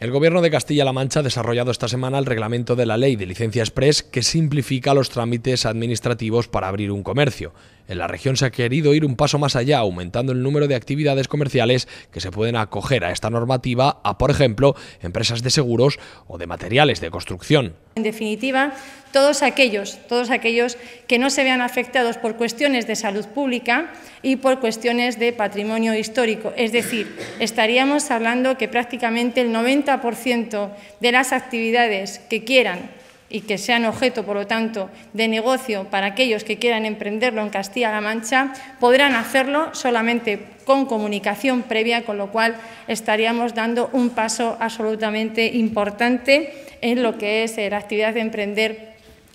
El Gobierno de Castilla-La Mancha ha desarrollado esta semana el reglamento de la Ley de Licencia Express que simplifica los trámites administrativos para abrir un comercio. En la región se ha querido ir un paso más allá, aumentando el número de actividades comerciales que se pueden acoger a esta normativa, a por ejemplo, empresas de seguros o de materiales de construcción. En definitiva, todos aquellos, todos aquellos que no se vean afectados por cuestiones de salud pública y por cuestiones de patrimonio histórico. Es decir, estaríamos hablando que prácticamente el 90% de las actividades que quieran y que sean objeto, por lo tanto, de negocio para aquellos que quieran emprenderlo en Castilla-La Mancha, podrán hacerlo solamente con comunicación previa, con lo cual estaríamos dando un paso absolutamente importante en lo que es eh, la actividad de emprender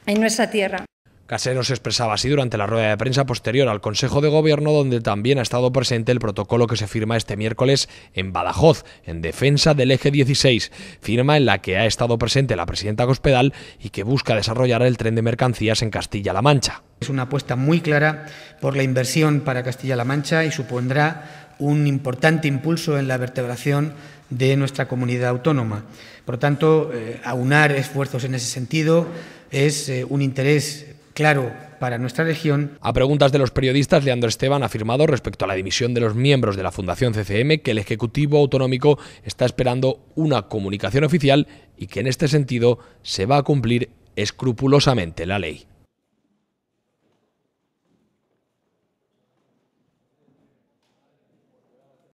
en nuestra tierra. Caseros se expresaba así durante la rueda de prensa posterior al Consejo de Gobierno, donde también ha estado presente el protocolo que se firma este miércoles en Badajoz, en defensa del eje 16, firma en la que ha estado presente la presidenta Cospedal y que busca desarrollar el tren de mercancías en Castilla-La Mancha. Es una apuesta muy clara por la inversión para Castilla-La Mancha y supondrá un importante impulso en la vertebración de nuestra comunidad autónoma. Por lo tanto, eh, aunar esfuerzos en ese sentido es eh, un interés claro para nuestra región. A preguntas de los periodistas, Leandro Esteban ha afirmado respecto a la dimisión de los miembros de la Fundación CCM que el Ejecutivo Autonómico está esperando una comunicación oficial y que en este sentido se va a cumplir escrupulosamente la ley.